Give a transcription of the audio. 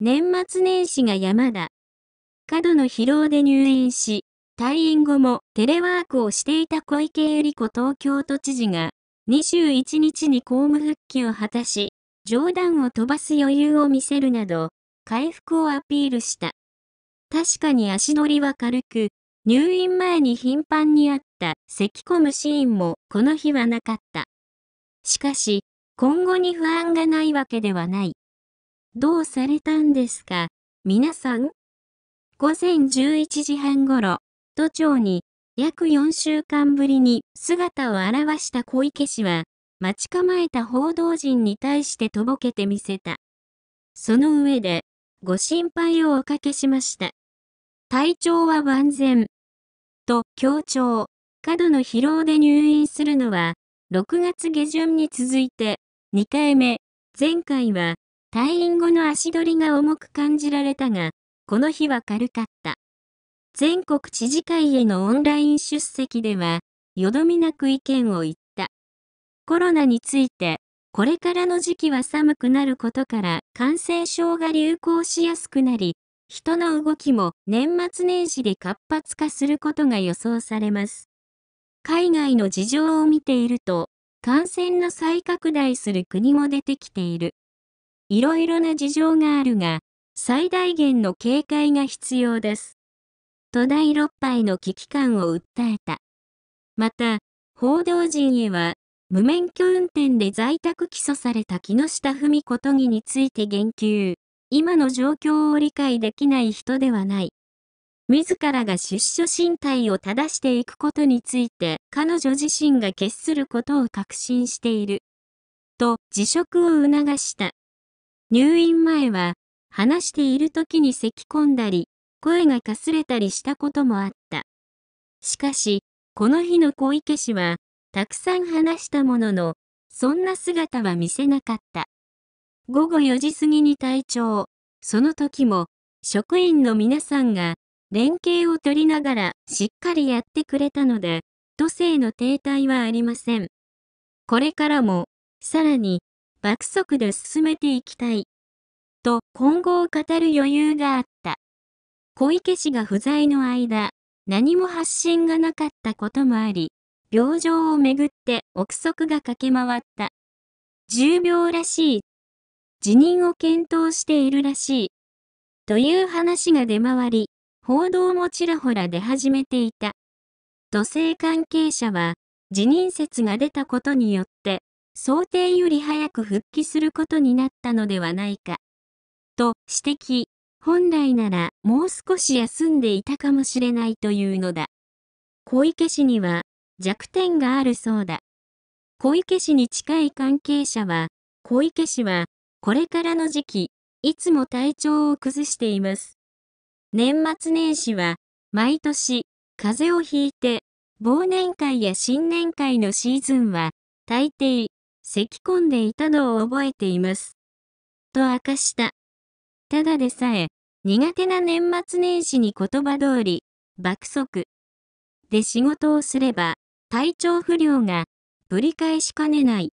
年末年始が山だ。過度の疲労で入院し、退院後もテレワークをしていた小池百合子東京都知事が、21日に公務復帰を果たし、冗談を飛ばす余裕を見せるなど、回復をアピールした。確かに足取りは軽く、入院前に頻繁にあった咳込むシーンもこの日はなかった。しかし、今後に不安がないわけではない。どうされたんですか皆さん午前11時半ごろ、都庁に約4週間ぶりに姿を現した小池氏は、待ち構えた報道陣に対してとぼけてみせた。その上で、ご心配をおかけしました。体調は万全。と強調、過度の疲労で入院するのは、6月下旬に続いて、2回目、前回は退院後の足取りが重く感じられたが、この日は軽かった。全国知事会へのオンライン出席では、よどみなく意見を言った。コロナについて、これからの時期は寒くなることから感染症が流行しやすくなり、人の動きも年末年始で活発化することが予想されます。海外の事情を見ていると、感染の再拡大する国も出てきている。いろいろな事情があるが、最大限の警戒が必要です。と第六杯の危機感を訴えた。また、報道陣へは、無免許運転で在宅起訴された木下富美子都議について言及。今の状況を理解できない人ではない。自らが出所進退を正していくことについて彼女自身が決することを確信している。と辞職を促した。入院前は話している時に咳込んだり、声がかすれたりしたこともあった。しかし、この日の小池氏は、たくさん話したものの、そんな姿は見せなかった。午後4時過ぎに体調、その時も、職員の皆さんが、連携を取りながらしっかりやってくれたので、都政の停滞はありません。これからも、さらに、爆速で進めていきたい。と今後を語る余裕があった。小池氏が不在の間、何も発信がなかったこともあり、病状をめぐって憶測が駆け回った。重病らしい。辞任を検討しているらしい。という話が出回り、報道もちらほら出始めていた。都政関係者は、辞任説が出たことによって、想定より早く復帰することになったのではないか。と指摘、本来ならもう少し休んでいたかもしれないというのだ。小池氏には弱点があるそうだ。小池氏に近い関係者は、小池氏はこれからの時期、いつも体調を崩しています。年末年始は毎年風邪をひいて忘年会や新年会のシーズンは大抵咳込んでいたのを覚えています。と明かした。ただでさえ、苦手な年末年始に言葉通り、爆速で仕事をすれば、体調不良がぶり返しかねない。